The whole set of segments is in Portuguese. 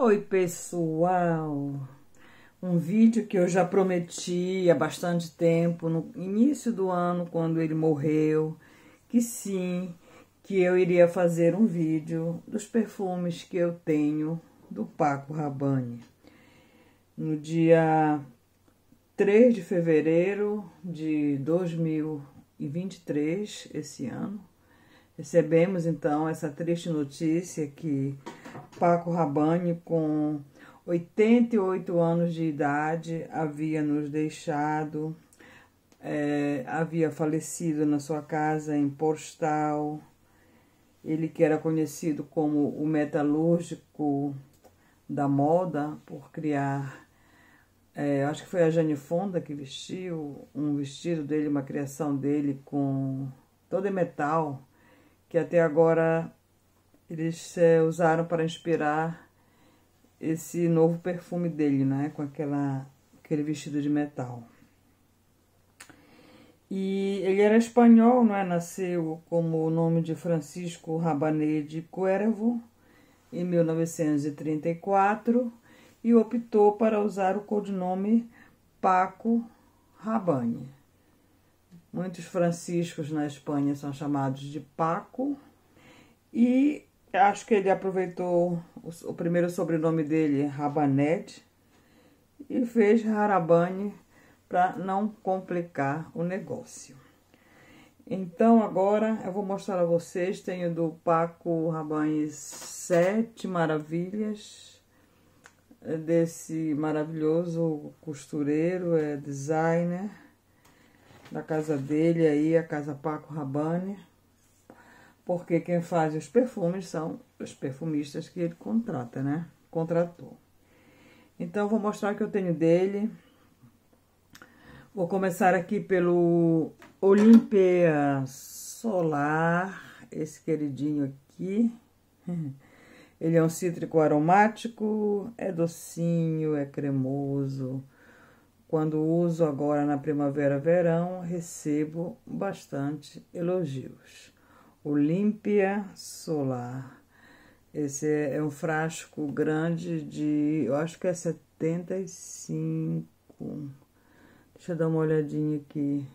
Oi, pessoal! Um vídeo que eu já prometi há bastante tempo, no início do ano, quando ele morreu, que sim, que eu iria fazer um vídeo dos perfumes que eu tenho do Paco Rabanne. No dia 3 de fevereiro de 2023, esse ano, recebemos então essa triste notícia que Paco Rabanne, com 88 anos de idade, havia nos deixado, é, havia falecido na sua casa em Postal. Ele que era conhecido como o metalúrgico da moda por criar, é, acho que foi a Jane Fonda que vestiu um vestido dele, uma criação dele com todo em metal, que até agora eles é, usaram para inspirar esse novo perfume dele, né? Com aquela, aquele vestido de metal. E ele era espanhol, não é? Nasceu como o nome de Francisco Rabanê de Cuervo em 1934 e optou para usar o codinome Paco Rabanne. Muitos franciscos na Espanha são chamados de Paco e Acho que ele aproveitou o, o primeiro sobrenome dele, Rabanete, e fez Harabane para não complicar o negócio. Então, agora eu vou mostrar a vocês. Tenho do Paco Rabanne Sete Maravilhas, é desse maravilhoso costureiro, é designer da casa dele aí, a casa Paco Rabanne porque quem faz os perfumes são os perfumistas que ele contrata, né? Contratou. Então, vou mostrar o que eu tenho dele. Vou começar aqui pelo Olimpia Solar, esse queridinho aqui. Ele é um cítrico aromático, é docinho, é cremoso. Quando uso agora na primavera-verão, recebo bastante elogios. Olímpia Solar. Esse é, um frasco grande de, eu acho que é 75. Deixa eu dar uma olhadinha aqui.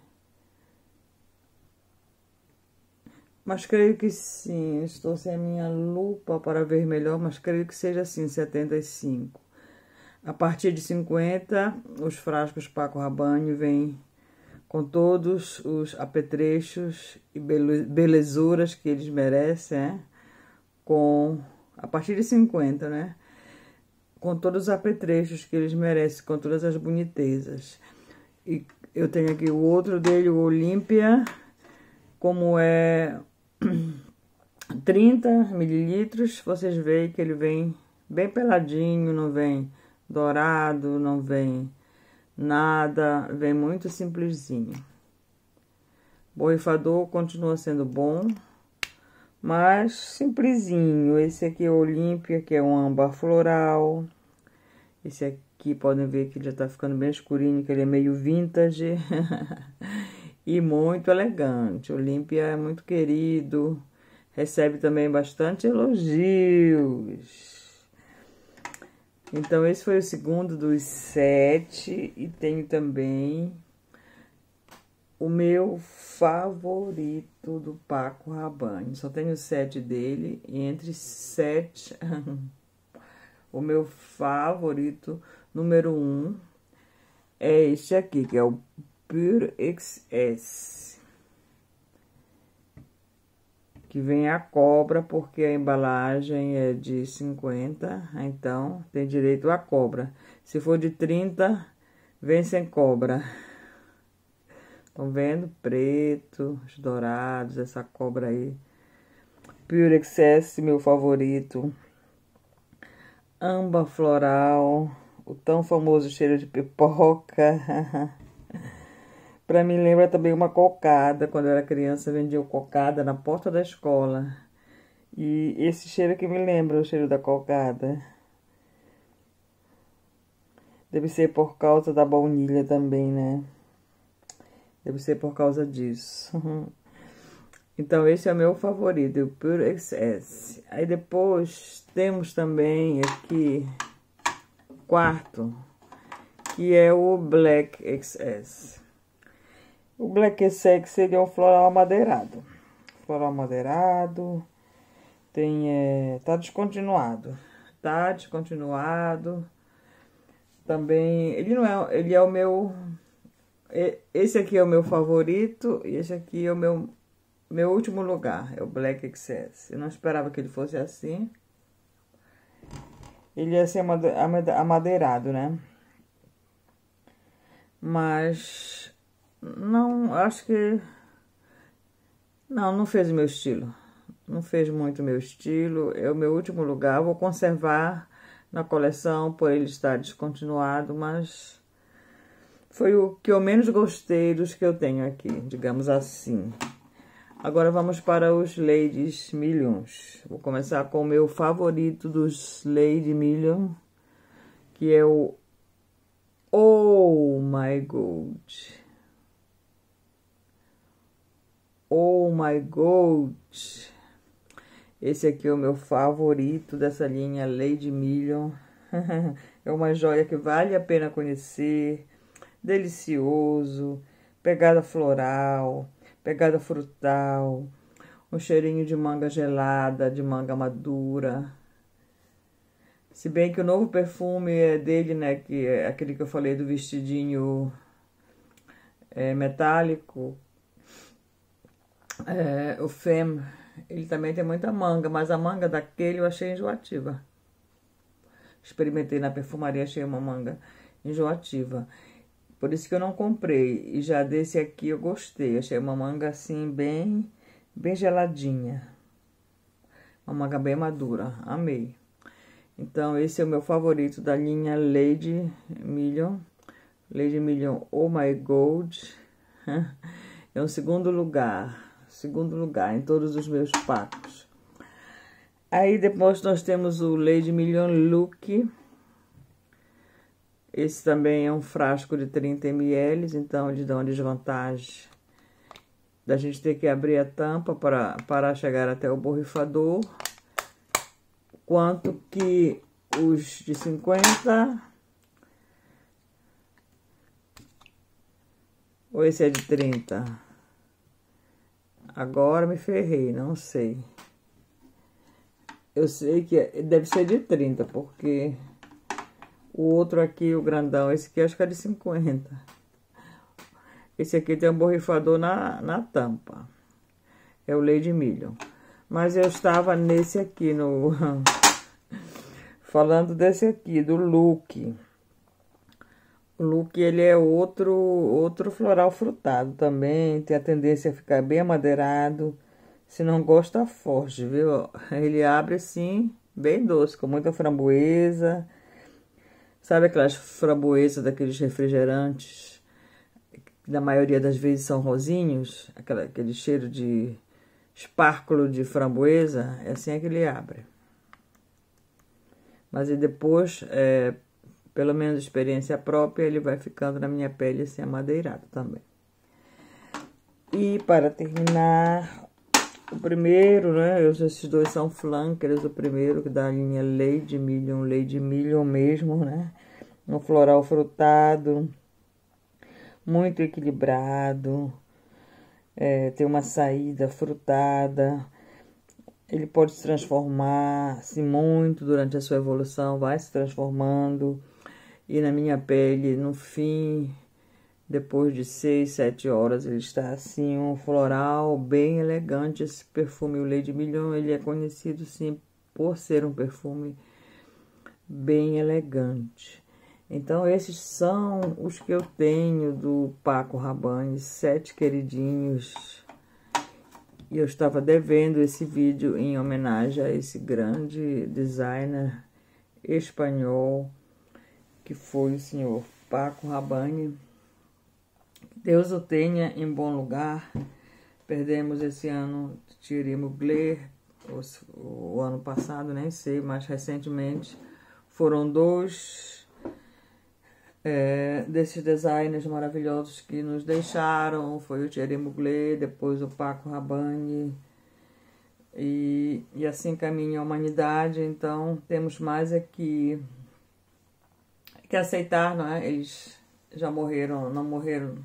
Mas creio que sim, estou sem a minha lupa para ver melhor, mas creio que seja assim, 75. A partir de 50, os frascos Paco Rabanne vêm com todos os apetrechos e belezuras que eles merecem, né? com a partir de 50, né? Com todos os apetrechos que eles merecem, com todas as bonitezas. E eu tenho aqui o outro dele, o Olímpia, como é 30 mililitros, vocês veem que ele vem bem peladinho, não vem dourado, não vem nada, vem muito simplesinho. Borrifador continua sendo bom, mas simplesinho. Esse aqui é Olímpia, que é um âmbar floral. Esse aqui, podem ver que ele já tá ficando bem escurinho, que ele é meio vintage. e muito elegante. Olímpia é muito querido, recebe também bastante elogios. Então, esse foi o segundo dos sete. E tenho também o meu favorito do Paco Rabanne. Só tenho sete dele. E entre sete, o meu favorito número um é este aqui, que é o Pure XS que vem a cobra, porque a embalagem é de 50, então tem direito à cobra. Se for de 30, vem sem cobra. Estão vendo? Preto, os dourados, essa cobra aí. Pure Excess, meu favorito. Amba floral, o tão famoso cheiro de pipoca. Para mim lembra também uma cocada, quando eu era criança vendiam cocada na porta da escola. E esse cheiro que me lembra o cheiro da cocada. Deve ser por causa da baunilha também, né? Deve ser por causa disso. Então, esse é o meu favorito, o Pure Excess. Aí depois temos também aqui, quarto, que é o Black Excess. O black ele seria é um floral madeirado. Floral madeirado. Tem, é, tá descontinuado. Tá descontinuado. Também, ele não é, ele é o meu... Esse aqui é o meu favorito e esse aqui é o meu, meu último lugar. É o Black Excess. Eu não esperava que ele fosse assim. Ele é, ia assim, ser amadeirado, né? Mas não, acho que. Não, não fez o meu estilo. Não fez muito o meu estilo. É o meu último lugar. Vou conservar na coleção por ele estar descontinuado, mas foi o que eu menos gostei dos que eu tenho aqui, digamos assim. Agora vamos para os Ladies Millions. Vou começar com o meu favorito dos Lady Million, que é o Oh My God. My Gold. Esse aqui é o meu favorito dessa linha Lady Million. é uma joia que vale a pena conhecer. Delicioso, pegada floral, pegada frutal, um cheirinho de manga gelada, de manga madura. Se bem que o novo perfume é dele, né, que é aquele que eu falei do vestidinho é, metálico, é, o fem, ele também tem muita manga, mas a manga daquele eu achei enjoativa. Experimentei na perfumaria, achei uma manga enjoativa. Por isso que eu não comprei. E já desse aqui eu gostei. Achei uma manga assim, bem, bem geladinha. Uma manga bem madura. Amei. Então, esse é o meu favorito da linha Lady Million. Lady Million Oh My Gold. é um segundo lugar segundo lugar em todos os meus pacos. Aí depois nós temos o Lady Million Look. Esse também é um frasco de 30 ml, então ele dá uma desvantagem da gente ter que abrir a tampa para, para chegar até o borrifador. Quanto que os de 50. Ou esse é de 30? agora me ferrei, não sei. Eu sei que é, deve ser de 30, porque o outro aqui, o grandão, esse aqui acho que é de 50. Esse aqui tem um borrifador na, na tampa. É o lei de milho. Mas eu estava nesse aqui, no... Falando desse aqui, do look look ele é outro outro floral frutado também, tem a tendência a ficar bem amadeirado. Se não gosta, forte, viu? Ele abre assim, bem doce, com muita framboesa. Sabe aquelas framboesas daqueles refrigerantes? Que na maioria das vezes são rosinhos, aquela, aquele cheiro de espárculo de framboesa, é assim é que ele abre. Mas e depois é, pelo menos experiência própria, ele vai ficando na minha pele assim amadeirado também. E para terminar, o primeiro, né? Esses dois são flankers, o primeiro que dá a linha Lady Million, Lady Million mesmo, né? Um floral frutado, muito equilibrado, é, tem uma saída frutada. Ele pode se transformar-se muito durante a sua evolução, vai se transformando e na minha pele, no fim, depois de 6, 7 horas, ele está assim, um floral bem elegante. Esse perfume, o Lady Million, ele é conhecido sim por ser um perfume bem elegante. Então, esses são os que eu tenho do Paco Rabanne, sete queridinhos. E eu estava devendo esse vídeo em homenagem a esse grande designer espanhol, que foi o senhor Paco Rabanne. Deus o tenha em bom lugar. Perdemos esse ano Thierry Mugler, o, o ano passado, nem sei, mas recentemente foram dois é, desses designers maravilhosos que nos deixaram. Foi o Thierry Mugler, depois o Paco Rabanne. E, e assim caminha a humanidade, então temos mais aqui é que aceitar, é Eles já morreram, não morreram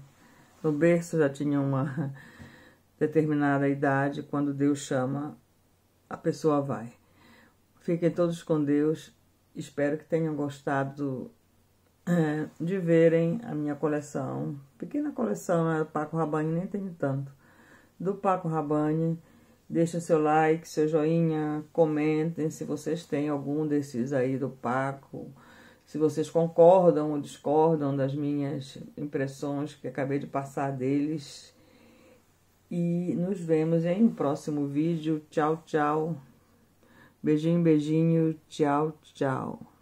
no berço, já tinham uma determinada idade. Quando Deus chama, a pessoa vai. Fiquem todos com Deus. Espero que tenham gostado é, de verem a minha coleção. Pequena coleção, né? Paco Rabanne, nem tem tanto. Do Paco Rabanne. Deixa seu like, seu joinha, comentem se vocês têm algum desses aí do Paco se vocês concordam ou discordam das minhas impressões que acabei de passar deles. E nos vemos em um próximo vídeo. Tchau, tchau. Beijinho, beijinho. Tchau, tchau.